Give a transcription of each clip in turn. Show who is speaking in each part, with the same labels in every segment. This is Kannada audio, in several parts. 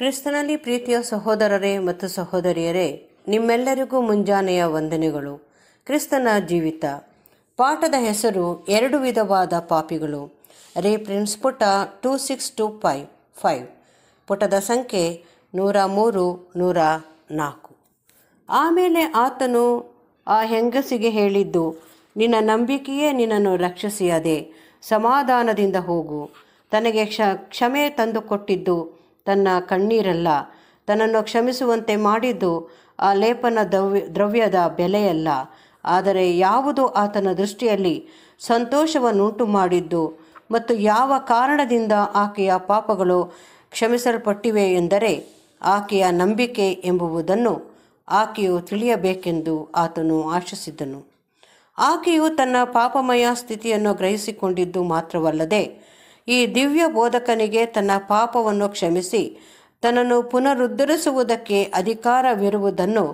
Speaker 1: ಕ್ರಿಸ್ತನಲ್ಲಿ ಪ್ರೀತಿಯ ಸಹೋದರರೇ ಮತ್ತು ಸಹೋದರಿಯರೇ ನಿಮ್ಮೆಲ್ಲರಿಗೂ ಮುಂಜಾನೆಯ ವಂದನೆಗಳು ಕ್ರಿಸ್ತನ ಜೀವಿತ ಪಾಠದ ಹೆಸರು ಎರಡು ವಿಧವಾದ ಪಾಪಿಗಳು ಪ್ರಿನ್ಸ್ ಪುಟ two six two five five ಪುಟದ ಸಂಖ್ಯೆ ನೂರ ಮೂರು ನೂರ ನಾಲ್ಕು ಆಮೇಲೆ ಆತನು ಆ ಹೆಂಗಸಿಗೆ ಹೇಳಿದ್ದು ನಿನ್ನ ನಂಬಿಕೆಯೇ ನಿನ್ನನ್ನು ರಕ್ಷಿಸಿಯದೆ ಸಮಾಧಾನದಿಂದ ಹೋಗು ತನಗೆ ಕ್ಷ ಕ್ಷಮೆ ತಂದುಕೊಟ್ಟಿದ್ದು ತನ್ನ ಕಣ್ಣೀರಲ್ಲ ತನ್ನನ್ನು ಕ್ಷಮಿಸುವಂತೆ ಮಾಡಿದ್ದು ಆ ಲೇಪನ ದ್ರವ್ಯ ದ್ರವ್ಯದ ಬೆಲೆಯಲ್ಲ ಆದರೆ ಯಾವುದು ಆತನ ದೃಷ್ಟಿಯಲ್ಲಿ ಸಂತೋಷವನ್ನುಂಟು ಮಾಡಿದ್ದು ಮತ್ತು ಯಾವ ಕಾರಣದಿಂದ ಆಕೆಯ ಪಾಪಗಳು ಕ್ಷಮಿಸಲ್ಪಟ್ಟಿವೆ ಎಂದರೆ ಆಕೆಯ ನಂಬಿಕೆ ಎಂಬುವುದನ್ನು ಆಕೆಯು ತಿಳಿಯಬೇಕೆಂದು ಆತನು ಆಶಿಸಿದ್ದನು ಆಕೆಯು ತನ್ನ ಪಾಪಮಯ ಸ್ಥಿತಿಯನ್ನು ಗ್ರಹಿಸಿಕೊಂಡಿದ್ದು ಮಾತ್ರವಲ್ಲದೆ ಈ ದಿವ್ಯ ಬೋಧಕನಿಗೆ ತನ್ನ ಪಾಪವನ್ನು ಕ್ಷಮಿಸಿ ತನ್ನನ್ನು ಪುನರುದ್ಧರಿಸುವುದಕ್ಕೆ ಅಧಿಕಾರವಿರುವುದನ್ನು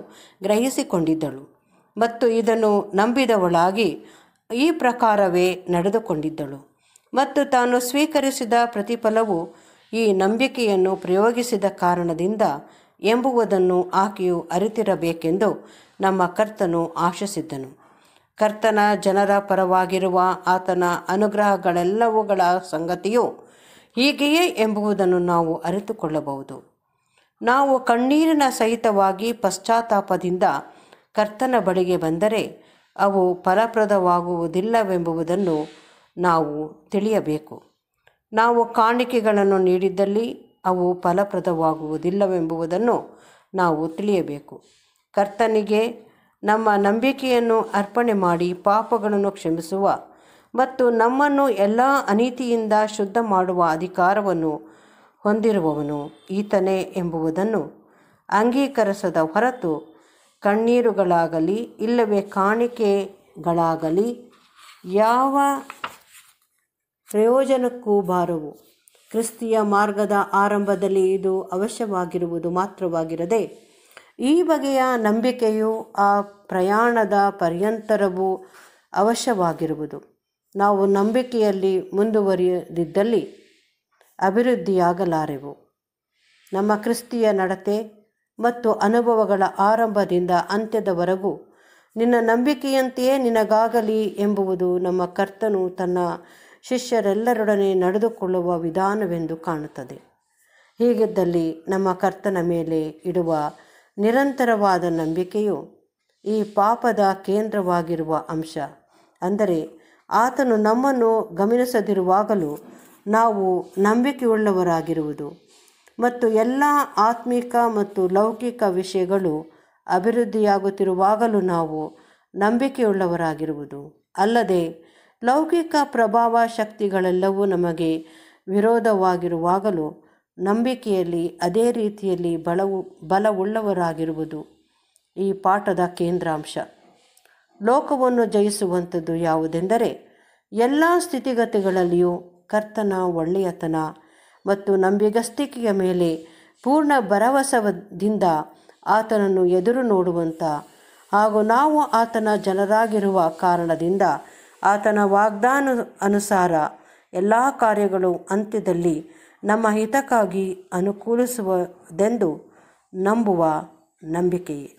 Speaker 1: ಗ್ರಹಿಸಿಕೊಂಡಿದ್ದಳು ಮತ್ತು ಇದನ್ನು ನಂಬಿದವಳಾಗಿ ಈ ಪ್ರಕಾರವೇ ನಡೆದುಕೊಂಡಿದ್ದಳು ಮತ್ತು ತಾನು ಸ್ವೀಕರಿಸಿದ ಪ್ರತಿಫಲವು ಈ ನಂಬಿಕೆಯನ್ನು ಪ್ರಯೋಗಿಸಿದ ಕಾರಣದಿಂದ ಎಂಬುವುದನ್ನು ಆಕೆಯು ಅರಿತಿರಬೇಕೆಂದು ನಮ್ಮ ಕರ್ತನು ಆಶಿಸಿದ್ದನು ಕರ್ತನ ಜನರ ಪರವಾಗಿರುವ ಆತನ ಅನುಗ್ರಹಗಳೆಲ್ಲವುಗಳ ಸಂಗತಿಯು ಹೀಗೆಯೇ ಎಂಬುದನ್ನು ನಾವು ಅರಿತುಕೊಳ್ಳಬಹುದು ನಾವು ಕಣ್ಣೀರಿನ ಸಹಿತವಾಗಿ ಪಶ್ಚಾತ್ತಾಪದಿಂದ ಕರ್ತನ ಬಳಿಗೆ ಬಂದರೆ ಅವು ಫಲಪ್ರದವಾಗುವುದಿಲ್ಲವೆಂಬುದನ್ನು ನಾವು ತಿಳಿಯಬೇಕು ನಾವು ಕಾಣಿಕೆಗಳನ್ನು ನೀಡಿದ್ದಲ್ಲಿ ಅವು ಫಲಪ್ರದವಾಗುವುದಿಲ್ಲವೆಂಬುದನ್ನು ನಾವು ತಿಳಿಯಬೇಕು ಕರ್ತನಿಗೆ ನಮ್ಮ ನಂಬಿಕೆಯನ್ನು ಅರ್ಪಣೆ ಮಾಡಿ ಪಾಪಗಳನ್ನು ಕ್ಷಮಿಸುವ ಮತ್ತು ನಮ್ಮನ್ನು ಎಲ್ಲ ಅನೀತಿಯಿಂದ ಶುದ್ಧ ಮಾಡುವ ಅಧಿಕಾರವನ್ನು ಹೊಂದಿರುವವನು ಈತನೇ ಎಂಬುವುದನ್ನು ಅಂಗೀಕರಿಸದ ಹೊರತು ಕಣ್ಣೀರುಗಳಾಗಲಿ ಇಲ್ಲವೇ ಕಾಣಿಕೆಗಳಾಗಲಿ ಯಾವ ಪ್ರಯೋಜನಕ್ಕೂ ಬಾರವು ಕ್ರಿಸ್ತಿಯ ಮಾರ್ಗದ ಆರಂಭದಲ್ಲಿ ಇದು ಅವಶ್ಯವಾಗಿರುವುದು ಮಾತ್ರವಾಗಿರದೆ ಈ ಬಗೆಯ ನಂಬಿಕೆಯು ಆ ಪ್ರಯಾಣದ ಪರ್ಯಂತರವೂ ಅವಶ್ಯವಾಗಿರುವುದು ನಾವು ನಂಬಿಕೆಯಲ್ಲಿ ಮುಂದುವರಿಯದಿದ್ದಲ್ಲಿ ಅಭಿವೃದ್ಧಿಯಾಗಲಾರೆವು ನಮ್ಮ ಕ್ರಿಸ್ತಿಯ ನಡತೆ ಮತ್ತು ಅನುಭವಗಳ ಆರಂಭದಿಂದ ಅಂತ್ಯದವರೆಗೂ ನಿನ್ನ ನಂಬಿಕೆಯಂತೆಯೇ ನಿನಗಾಗಲಿ ಎಂಬುವುದು ನಮ್ಮ ಕರ್ತನು ತನ್ನ ಶಿಷ್ಯರೆಲ್ಲರೊಡನೆ ನಡೆದುಕೊಳ್ಳುವ ವಿಧಾನವೆಂದು ಕಾಣುತ್ತದೆ ಹೀಗಿದ್ದಲ್ಲಿ ನಮ್ಮ ಕರ್ತನ ಮೇಲೆ ಇಡುವ ನಿರಂತರವಾದ ನಂಬಿಕೆಯು ಈ ಪಾಪದ ಕೇಂದ್ರವಾಗಿರುವ ಅಂಶ ಅಂದರೆ ಆತನು ನಮ್ಮನ್ನು ಗಮನಿಸದಿರುವಾಗಲೂ ನಾವು ನಂಬಿಕೆಯುಳ್ಳವರಾಗಿರುವುದು ಮತ್ತು ಎಲ್ಲ ಆತ್ಮಿಕ ಮತ್ತು ಲೌಕಿಕ ವಿಷಯಗಳು ಅಭಿವೃದ್ಧಿಯಾಗುತ್ತಿರುವಾಗಲೂ ನಾವು ನಂಬಿಕೆಯುಳ್ಳವರಾಗಿರುವುದು ಅಲ್ಲದೆ ಲೌಕಿಕ ಪ್ರಭಾವ ಶಕ್ತಿಗಳೆಲ್ಲವೂ ನಮಗೆ ವಿರೋಧವಾಗಿರುವಾಗಲೂ ನಂಬಿಕೆಯಲ್ಲಿ ಅದೇ ರೀತಿಯಲ್ಲಿ ಬಲವು ಬಲವುಳ್ಳವರಾಗಿರುವುದು ಈ ಪಾಠದ ಕೇಂದ್ರಾಂಶ ಲೋಕವನ್ನು ಜಯಿಸುವಂಥದ್ದು ಯಾವುದೆಂದರೆ ಎಲ್ಲ ಸ್ಥಿತಿಗತಿಗಳಲ್ಲಿಯೂ ಕರ್ತನ ಒಳ್ಳೆಯತನ ಮತ್ತು ನಂಬಿಗಸ್ತಿಕೆಯ ಮೇಲೆ ಪೂರ್ಣ ಭರವಸದಿಂದ ಆತನನ್ನು ಎದುರು ನೋಡುವಂಥ ಹಾಗೂ ನಾವು ಆತನ ಜನರಾಗಿರುವ ಕಾರಣದಿಂದ ಆತನ ವಾಗ್ದಾನ ಅನುಸಾರ ಎಲ್ಲ ಕಾರ್ಯಗಳು ಅಂತ್ಯದಲ್ಲಿ ನಮ್ಮ ಹಿತಕ್ಕಾಗಿ ಅನುಕೂಲಿಸುವುದೆಂದು ನಂಬುವ ನಂಬಿಕೆಯೇ